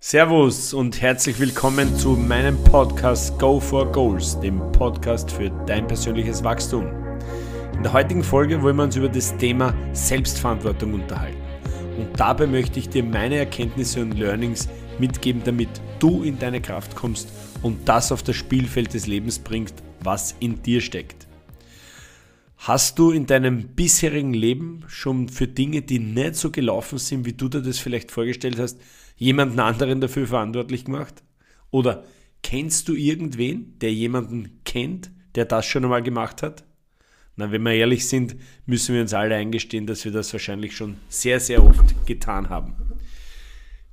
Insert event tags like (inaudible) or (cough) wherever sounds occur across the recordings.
Servus und herzlich willkommen zu meinem Podcast Go for Goals, dem Podcast für dein persönliches Wachstum. In der heutigen Folge wollen wir uns über das Thema Selbstverantwortung unterhalten. Und dabei möchte ich dir meine Erkenntnisse und Learnings mitgeben, damit du in deine Kraft kommst und das auf das Spielfeld des Lebens bringst, was in dir steckt. Hast du in deinem bisherigen Leben schon für Dinge, die nicht so gelaufen sind, wie du dir das vielleicht vorgestellt hast, jemanden anderen dafür verantwortlich gemacht? Oder kennst du irgendwen, der jemanden kennt, der das schon einmal gemacht hat? Na, wenn wir ehrlich sind, müssen wir uns alle eingestehen, dass wir das wahrscheinlich schon sehr, sehr oft getan haben.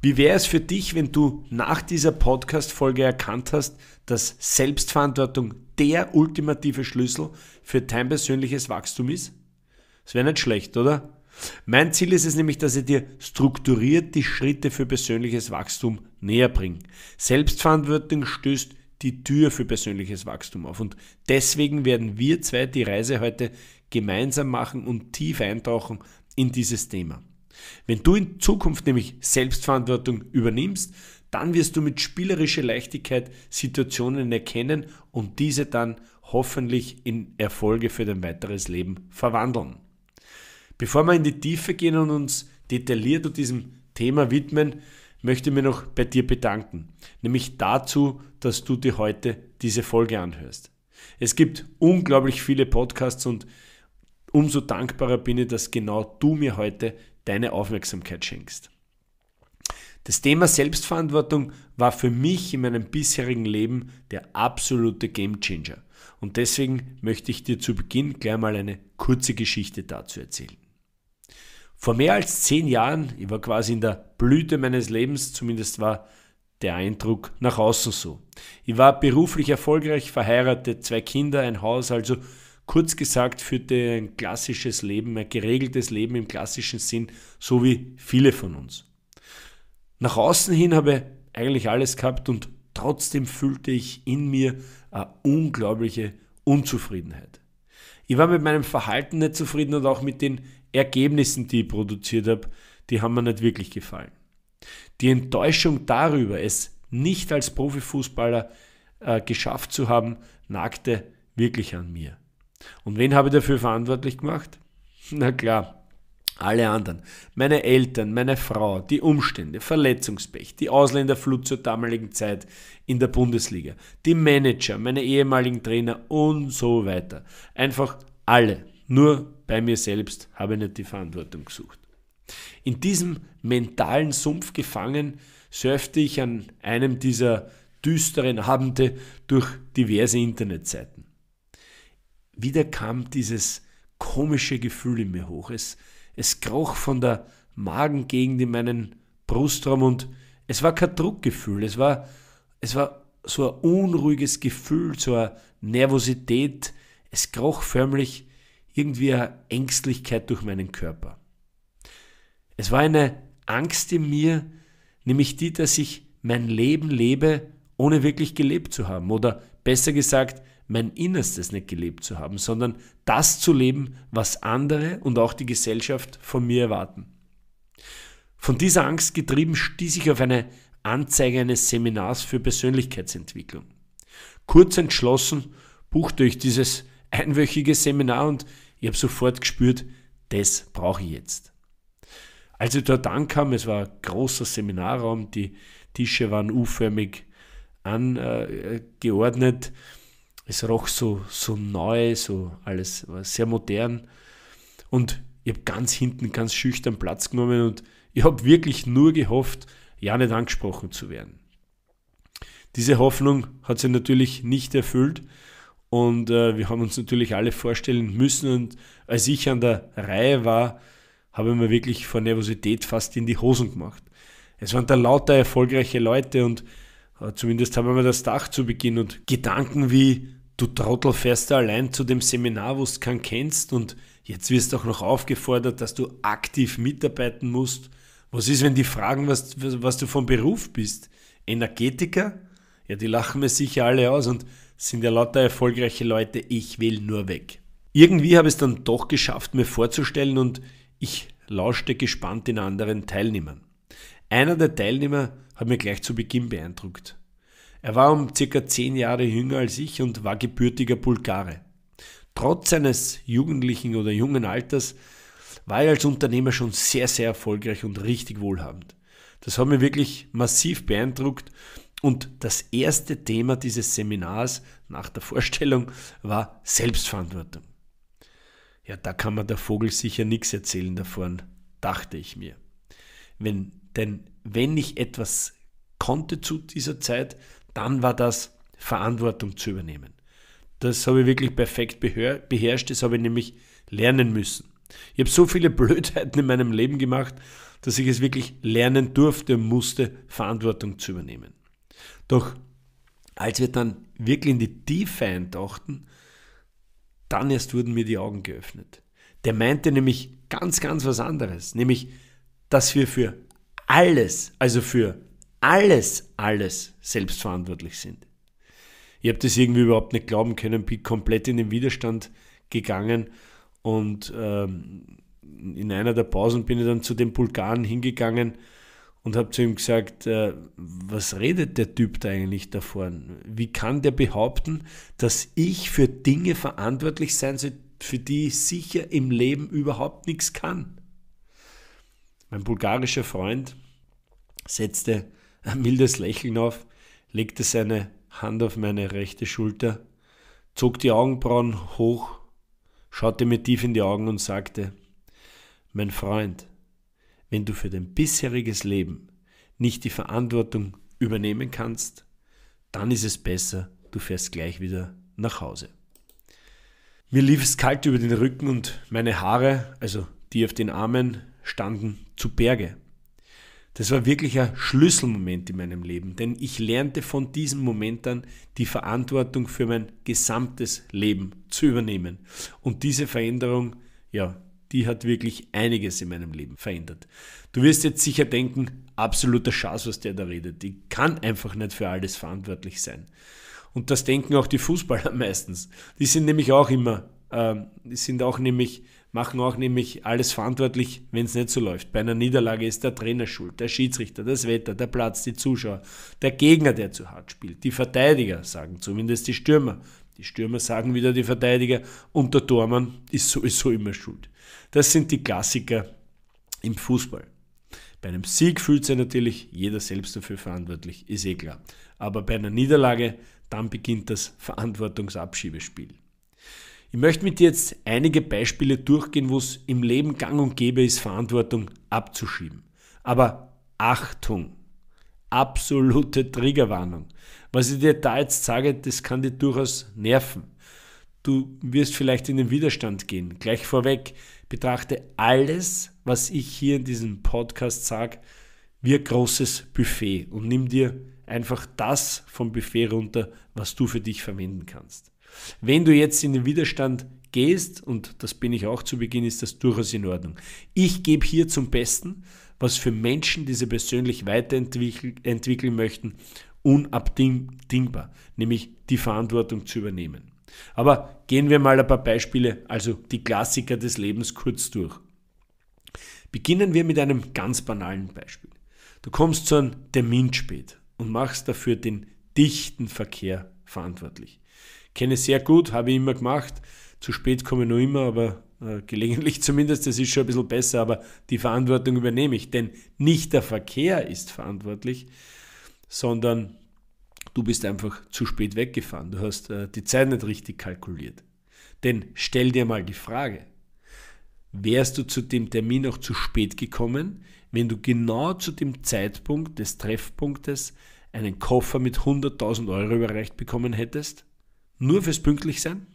Wie wäre es für dich, wenn du nach dieser Podcast-Folge erkannt hast, dass Selbstverantwortung der ultimative Schlüssel für dein persönliches Wachstum ist? Das wäre nicht schlecht, oder? Mein Ziel ist es nämlich, dass ich dir strukturiert die Schritte für persönliches Wachstum näher bringe. Selbstverantwortung stößt die Tür für persönliches Wachstum auf. Und deswegen werden wir zwei die Reise heute gemeinsam machen und tief eintauchen in dieses Thema. Wenn du in Zukunft nämlich Selbstverantwortung übernimmst, dann wirst du mit spielerischer Leichtigkeit Situationen erkennen und diese dann hoffentlich in Erfolge für dein weiteres Leben verwandeln. Bevor wir in die Tiefe gehen und uns detailliert diesem Thema widmen, möchte ich mich noch bei dir bedanken, nämlich dazu, dass du dir heute diese Folge anhörst. Es gibt unglaublich viele Podcasts und umso dankbarer bin ich, dass genau du mir heute deine Aufmerksamkeit schenkst. Das Thema Selbstverantwortung war für mich in meinem bisherigen Leben der absolute Gamechanger. Und deswegen möchte ich dir zu Beginn gleich mal eine kurze Geschichte dazu erzählen. Vor mehr als zehn Jahren, ich war quasi in der Blüte meines Lebens, zumindest war der Eindruck nach außen so. Ich war beruflich erfolgreich, verheiratet, zwei Kinder, ein Haus, also kurz gesagt führte ein klassisches Leben, ein geregeltes Leben im klassischen Sinn, so wie viele von uns. Nach außen hin habe ich eigentlich alles gehabt und trotzdem fühlte ich in mir eine unglaubliche Unzufriedenheit. Ich war mit meinem Verhalten nicht zufrieden und auch mit den Ergebnissen, die ich produziert habe, die haben mir nicht wirklich gefallen. Die Enttäuschung darüber, es nicht als Profifußballer äh, geschafft zu haben, nagte wirklich an mir. Und wen habe ich dafür verantwortlich gemacht? (laughs) Na klar, alle anderen. Meine Eltern, meine Frau, die Umstände, Verletzungspech, die Ausländerflut zur damaligen Zeit in der Bundesliga, die Manager, meine ehemaligen Trainer und so weiter. Einfach alle. Nur bei mir selbst habe ich nicht die Verantwortung gesucht. In diesem mentalen Sumpf gefangen, surfte ich an einem dieser düsteren Abende durch diverse Internetseiten. Wieder kam dieses komische Gefühl in mir hoch. Es, es kroch von der Magengegend in meinen Brustraum und es war kein Druckgefühl, es war, es war so ein unruhiges Gefühl, so eine Nervosität. Es kroch förmlich irgendwie eine Ängstlichkeit durch meinen Körper. Es war eine Angst in mir, nämlich die, dass ich mein Leben lebe, ohne wirklich gelebt zu haben. Oder besser gesagt, mein Innerstes nicht gelebt zu haben, sondern das zu leben, was andere und auch die Gesellschaft von mir erwarten. Von dieser Angst getrieben stieß ich auf eine Anzeige eines Seminars für Persönlichkeitsentwicklung. Kurz entschlossen buchte ich dieses einwöchige Seminar und ich habe sofort gespürt, das brauche ich jetzt. Als ich dort ankam, es war ein großer Seminarraum, die Tische waren U-förmig angeordnet. Es roch so, so neu, so alles war sehr modern. Und ich habe ganz hinten, ganz schüchtern Platz genommen und ich habe wirklich nur gehofft, ja nicht angesprochen zu werden. Diese Hoffnung hat sich natürlich nicht erfüllt. Und äh, wir haben uns natürlich alle vorstellen müssen. Und als ich an der Reihe war, habe ich mir wirklich vor Nervosität fast in die Hosen gemacht. Es waren da lauter erfolgreiche Leute und äh, zumindest haben wir das Dach zu Beginn. Und Gedanken wie, du Trottel fährst da allein zu dem Seminar, wo du keinen kennst und jetzt wirst du auch noch aufgefordert, dass du aktiv mitarbeiten musst. Was ist, wenn die fragen, was, was du vom Beruf bist? Energetiker? Ja, die lachen mir sicher alle aus und sind ja lauter erfolgreiche Leute, ich will nur weg. Irgendwie habe ich es dann doch geschafft, mir vorzustellen und ich lauschte gespannt den anderen Teilnehmern. Einer der Teilnehmer hat mir gleich zu Beginn beeindruckt. Er war um circa zehn Jahre jünger als ich und war gebürtiger Bulgare. Trotz seines jugendlichen oder jungen Alters war er als Unternehmer schon sehr, sehr erfolgreich und richtig wohlhabend. Das hat mir wirklich massiv beeindruckt und das erste Thema dieses Seminars nach der Vorstellung war Selbstverantwortung. Ja, da kann man der Vogel sicher nichts erzählen davon, dachte ich mir. Wenn, denn wenn ich etwas konnte zu dieser Zeit, dann war das Verantwortung zu übernehmen. Das habe ich wirklich perfekt beherrscht, das habe ich nämlich lernen müssen. Ich habe so viele (laughs) Blödheiten in meinem Leben gemacht, dass ich es wirklich lernen durfte und musste, Verantwortung zu übernehmen. Doch als wir dann wirklich in die Tiefe eintauchten, dann erst wurden mir die Augen geöffnet. Der meinte nämlich ganz, ganz was anderes, nämlich, dass wir für alles, also für alles, alles selbstverantwortlich sind. Ich habe das irgendwie überhaupt nicht glauben können, bin komplett in den Widerstand gegangen und ähm, in einer der Pausen bin ich dann zu den Bulgaren hingegangen und habe zu ihm gesagt, äh, was redet der Typ da eigentlich davon? Wie kann der behaupten, dass ich für Dinge verantwortlich sein soll, für die ich sicher im Leben überhaupt nichts kann? Mein bulgarischer Freund setzte ein mildes Lächeln auf, legte seine Hand auf meine rechte Schulter, zog die Augenbrauen hoch, schaute mir tief in die Augen und sagte, mein Freund, wenn du für dein bisheriges Leben nicht die Verantwortung übernehmen kannst, dann ist es besser, du fährst gleich wieder nach Hause. Mir lief es kalt über den Rücken und meine Haare, also die auf den Armen, standen zu Berge. Das war wirklich ein Schlüsselmoment in meinem Leben, denn ich lernte von diesem Moment an die Verantwortung für mein gesamtes Leben zu übernehmen. Und diese Veränderung, ja, die hat wirklich einiges in meinem Leben verändert. Du wirst jetzt sicher denken, absoluter Schatz, was der da redet. Die kann einfach nicht für alles verantwortlich sein. Und das denken auch die Fußballer (laughs) meistens. Die sind nämlich auch immer, äh, die sind auch nämlich, machen auch nämlich alles verantwortlich, wenn es nicht so läuft. Bei einer Niederlage ist der Trainer schuld, der Schiedsrichter, das Wetter, der Platz, die Zuschauer, der Gegner, der zu hart spielt, die Verteidiger, sagen zumindest die Stürmer, die Stürmer sagen wieder die Verteidiger und der Tormann ist sowieso immer schuld. Das sind die Klassiker im Fußball. Bei einem Sieg fühlt sich natürlich jeder selbst dafür verantwortlich, ist eh klar. Aber bei einer Niederlage, dann beginnt das Verantwortungsabschiebespiel. Ich möchte mit dir jetzt einige Beispiele durchgehen, wo es im Leben gang und gäbe ist, Verantwortung abzuschieben. Aber Achtung, absolute Triggerwarnung. Was ich dir da jetzt sage, das kann dir durchaus nerven. Du wirst vielleicht in den Widerstand gehen. Gleich vorweg, betrachte alles, was ich hier in diesem Podcast sage, wie ein großes Buffet und nimm dir einfach das vom Buffet runter, was du für dich verwenden kannst. Wenn du jetzt in den Widerstand gehst, und das bin ich auch zu Beginn, ist das durchaus in Ordnung. Ich gebe hier zum Besten, was für Menschen die sie persönlich weiterentwickeln möchten unabdingbar, nämlich die Verantwortung zu übernehmen. Aber gehen wir mal ein paar Beispiele, also die Klassiker des Lebens kurz durch. Beginnen wir mit einem ganz banalen Beispiel. Du kommst zu einem Termin spät und machst dafür den dichten Verkehr verantwortlich. Kenne sehr gut, habe ich immer gemacht. Zu spät komme ich noch immer, aber äh, gelegentlich (laughs) zumindest, das ist schon ein bisschen besser, aber die Verantwortung übernehme ich, denn nicht der Verkehr ist verantwortlich, sondern du bist einfach zu spät weggefahren. Du hast äh, die Zeit nicht richtig kalkuliert. Denn stell dir mal die Frage, wärst du zu dem Termin auch zu spät gekommen, wenn du genau zu dem Zeitpunkt des Treffpunktes einen Koffer mit 100.000 Euro überreicht bekommen hättest? Nur fürs Pünktlichsein?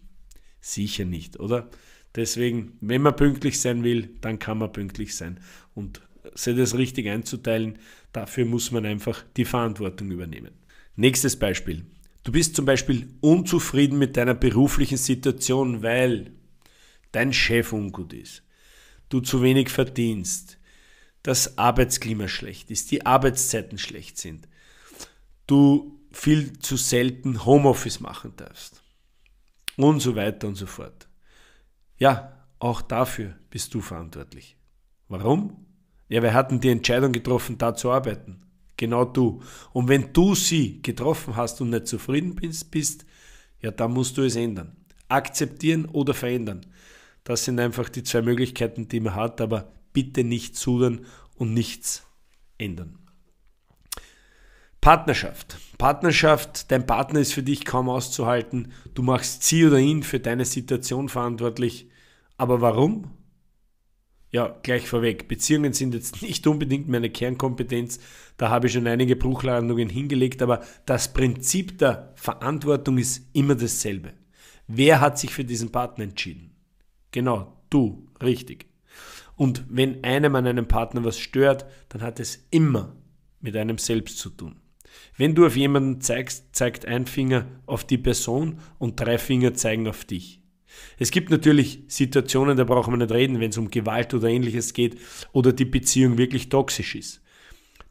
Sicher nicht, oder? Deswegen, wenn man pünktlich sein will, dann kann man pünktlich sein und sei das richtig einzuteilen. Dafür muss man einfach die Verantwortung übernehmen. Nächstes Beispiel. Du bist zum Beispiel unzufrieden mit deiner beruflichen Situation, weil dein Chef ungut ist, du zu wenig verdienst, das Arbeitsklima schlecht ist, die Arbeitszeiten schlecht sind, du viel zu selten Homeoffice machen darfst und so weiter und so fort. Ja, auch dafür bist du verantwortlich. Warum? Ja, wir hatten die Entscheidung getroffen, da zu arbeiten. Genau du. Und wenn du sie getroffen hast und nicht zufrieden bist, bist ja, dann musst du es ändern. Akzeptieren oder verändern. Das sind einfach die zwei Möglichkeiten, die man hat, aber bitte nicht sudern und nichts ändern. Partnerschaft. Partnerschaft, dein Partner ist für dich kaum auszuhalten. Du machst sie oder ihn für deine Situation verantwortlich. Aber warum? ja, gleich vorweg, Beziehungen sind jetzt (laughs) nicht unbedingt meine Kernkompetenz, da habe ich schon einige Bruchlandungen hingelegt, aber das Prinzip der Verantwortung ist immer dasselbe. Wer hat sich für diesen Partner entschieden? Genau, du, richtig. Und wenn einem an einem Partner was stört, dann hat es immer mit einem selbst zu tun. Wenn du auf jemanden zeigst, zeigt ein Finger auf die Person und drei Finger zeigen auf dich. Es gibt natürlich Situationen, da brauchen wir nicht reden, wenn es um Gewalt oder ähnliches geht oder die Beziehung wirklich toxisch ist.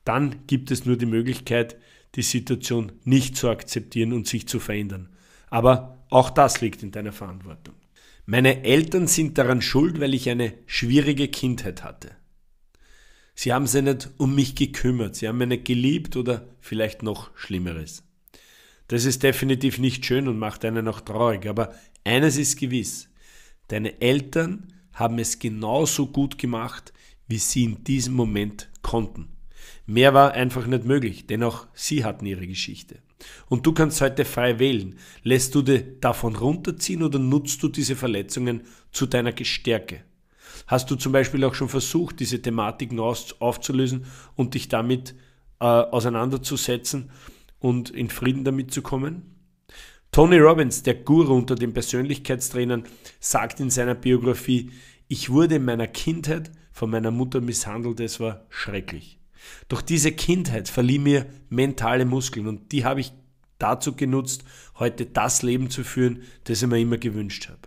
Dann gibt es nur die Möglichkeit, die Situation nicht zu akzeptieren und sich zu verändern. Aber auch das liegt in deiner Verantwortung. Meine Eltern sind daran schuld, weil ich eine schwierige Kindheit hatte. Sie haben sich nicht um mich gekümmert, sie haben mich nicht geliebt oder vielleicht noch Schlimmeres. Das ist definitiv nicht schön und macht einen auch traurig. Aber eines ist gewiss, deine Eltern haben es genauso gut gemacht, wie sie in diesem Moment konnten. Mehr war einfach nicht möglich, denn auch sie hatten ihre Geschichte. Und du kannst heute frei wählen. Lässt du dir davon runterziehen oder nutzt du diese Verletzungen zu deiner Gestärke? Hast du zum Beispiel auch schon versucht, diese Thematiken aufzulösen und dich damit äh, auseinanderzusetzen? und in Frieden damit zu kommen? Tony Robbins, der Guru unter den Persönlichkeitstrainern, sagt in seiner Biografie, ich wurde in meiner Kindheit von meiner Mutter misshandelt, es war schrecklich. Doch diese Kindheit verlieh mir mentale Muskeln und die habe ich dazu genutzt, heute das Leben zu führen, das ich mir immer gewünscht habe.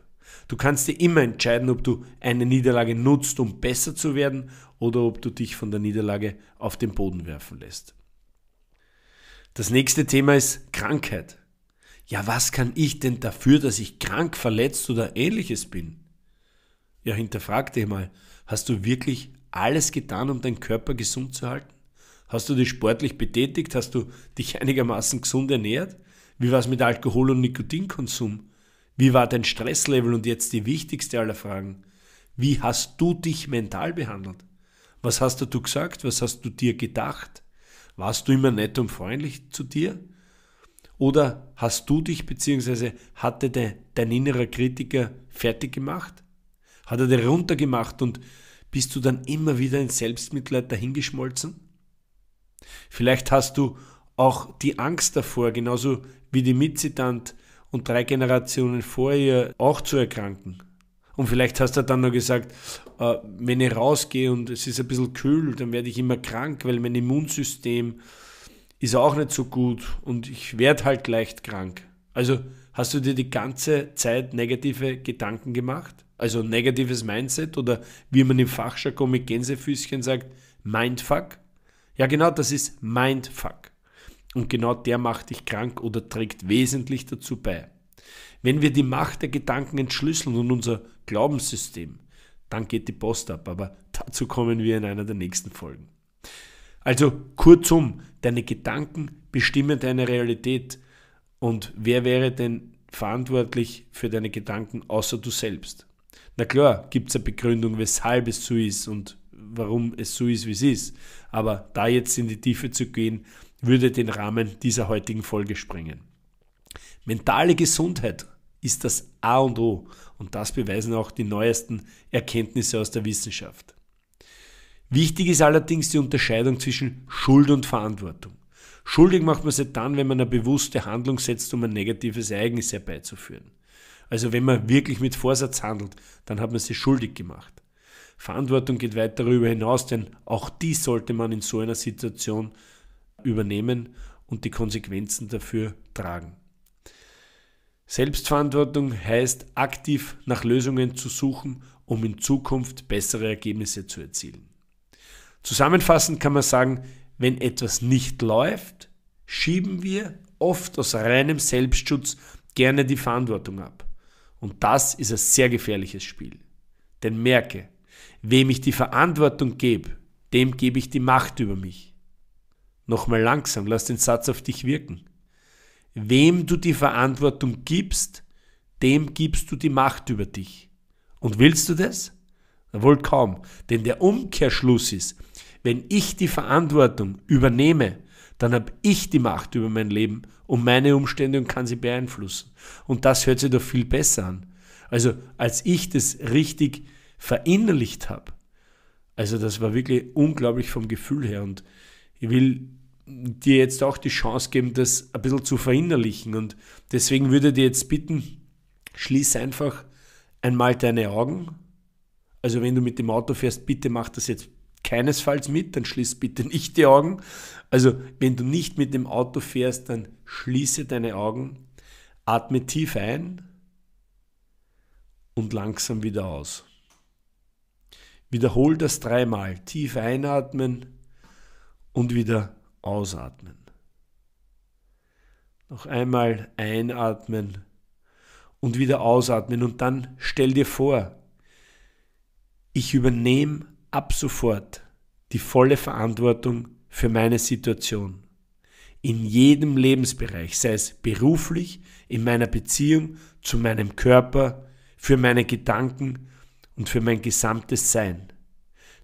Du kannst dir immer entscheiden, ob du eine Niederlage nutzt, um besser zu werden oder ob du dich von der Niederlage auf den Boden werfen lässt. Das nächste Thema ist Krankheit. Ja, was kann ich denn dafür, dass ich krank, verletzt oder ähnliches bin? Ja, hinterfrag dich mal, hast du wirklich alles getan, um deinen Körper gesund zu halten? Hast du dich sportlich betätigt? Hast du dich (laughs) einigermaßen gesund ernährt? Wie war es mit Alkohol- und Nikotinkonsum? Wie war dein Stresslevel? Und jetzt die wichtigste aller Fragen. Wie hast du dich mental behandelt? Was hast du gesagt? Was hast du dir gedacht? Warst du immer nett und freundlich zu dir? Oder hast du dich bzw. hatte de, dein innerer Kritiker fertig gemacht? Hat er dir runtergemacht und bist du dann immer wieder in Selbstmitleid dahingeschmolzen? Vielleicht hast du auch die Angst davor, genauso wie die Mitzitant und drei Generationen vor ihr auch zu erkranken. Und vielleicht hast du dann noch gesagt, äh, wenn ich rausgehe und es ist ein bisschen kühl, dann werde ich immer krank, weil mein Immunsystem ist auch nicht so gut und ich werde halt leicht krank. Also hast du dir die ganze Zeit negative Gedanken gemacht? Also negatives Mindset oder wie man im Fachjargon mit Gänsefüßchen sagt, Mindfuck? Ja, genau, das ist Mindfuck. Und genau der macht dich krank oder trägt wesentlich dazu bei. Wenn wir die Macht der Gedanken entschlüsseln und unser Glaubenssystem, dann geht die Post ab, aber (laughs) dazu kommen wir in einer der nächsten Folgen. Also kurzum, deine Gedanken bestimmen deine Realität. Und wer wäre denn verantwortlich für deine Gedanken außer du selbst? Na klar, gibt es eine Begründung, weshalb es so ist und warum es so ist, wie es ist. Aber da jetzt in die Tiefe zu gehen, würde den Rahmen dieser heutigen Folge sprengen. Mentale Gesundheit ist das A und O und das beweisen auch die neuesten Erkenntnisse aus der Wissenschaft. Wichtig ist allerdings die Unterscheidung zwischen Schuld und Verantwortung. Schuldig macht man sich dann, wenn man eine bewusste Handlung setzt, um ein negatives Ereignis herbeizuführen. Also wenn man wirklich mit Vorsatz handelt, dann hat man sich schuldig gemacht. Verantwortung geht weit darüber hinaus, denn auch die sollte man in so einer Situation übernehmen und die Konsequenzen dafür tragen. Selbstverantwortung heißt, aktiv nach Lösungen zu suchen, um in Zukunft bessere Ergebnisse zu erzielen. Zusammenfassend kann man sagen, wenn etwas nicht läuft, schieben wir oft aus reinem Selbstschutz gerne die Verantwortung ab. Und das ist ein sehr gefährliches Spiel. Denn merke, wem ich die Verantwortung gebe, dem gebe ich die Macht über mich. Nochmal langsam, lass den Satz auf dich wirken. Wem du die Verantwortung gibst, dem gibst du die Macht über dich. Und willst du das? Wohl kaum. Denn der Umkehrschluss ist, wenn ich die Verantwortung übernehme, dann habe ich die Macht über mein Leben und meine Umstände und kann sie beeinflussen. Und das hört sich doch viel besser an. Also als ich das richtig verinnerlicht habe, also das war wirklich unglaublich vom Gefühl her. Und ich will dir jetzt auch die Chance geben, das ein bisschen zu verinnerlichen. Und deswegen würde ich dir jetzt bitten, schließ einfach einmal deine Augen. Also wenn du mit dem Auto fährst, bitte mach das jetzt keinesfalls mit, dann schließ bitte nicht die Augen. Also wenn du nicht mit dem Auto fährst, dann schließe deine Augen, atme tief ein und langsam wieder aus. Wiederhol das dreimal. Tief einatmen und wieder ausatmen. Noch einmal einatmen und wieder ausatmen und dann stell dir vor, ich übernehme ab sofort die volle Verantwortung für meine Situation. In jedem Lebensbereich, sei es beruflich, in meiner Beziehung, zu meinem Körper, für meine Gedanken und für mein gesamtes Sein.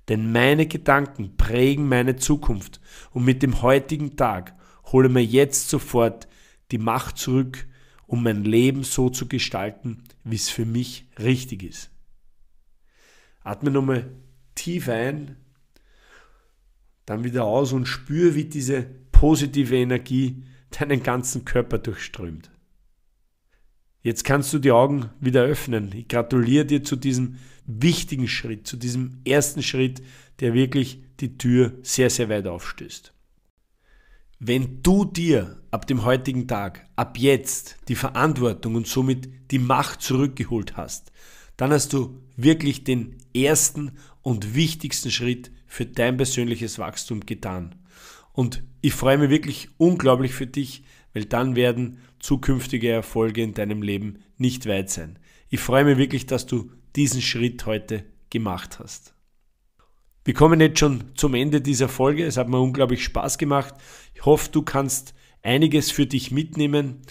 Denn meine Gedanken prägen meine Zukunft und mit dem heutigen Tag hole mir jetzt sofort die Macht zurück, um mein Leben so zu gestalten, wie es für mich richtig ist. Atme nochmal tief ein, dann wieder aus und spür, wie diese positive Energie deinen ganzen Körper durchströmt. Jetzt kannst du die Augen wieder öffnen. Ich gratuliere dir zu diesem wichtigen Schritt, zu diesem ersten Schritt, der wirklich die Tür sehr, sehr weit aufstößt. Wenn du dir ab dem heutigen Tag, ab jetzt die Verantwortung und somit die Macht zurückgeholt hast, dann hast du wirklich den ersten und wichtigsten Schritt für dein persönliches Wachstum getan. Und ich freue mich wirklich unglaublich für dich, weil dann werden zukünftige Erfolge in deinem Leben nicht weit sein. Ich freue mich wirklich, dass du diesen Schritt heute gemacht hast. Wir kommen jetzt schon zum Ende dieser Folge. Es hat mir unglaublich Spaß gemacht. Ich hoffe, du kannst einiges für dich mitnehmen.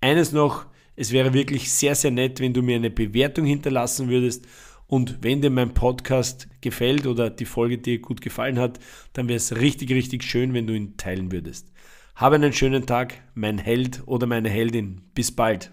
Eines noch, es wäre wirklich sehr, sehr nett, wenn du mir eine Bewertung hinterlassen würdest und wenn dir mein Podcast gefällt oder die Folge dir gut gefallen hat, dann wäre es richtig, richtig schön, wenn du ihn teilen würdest. Hab einen schönen Tag, mein Held oder meine Heldin. Bis bald.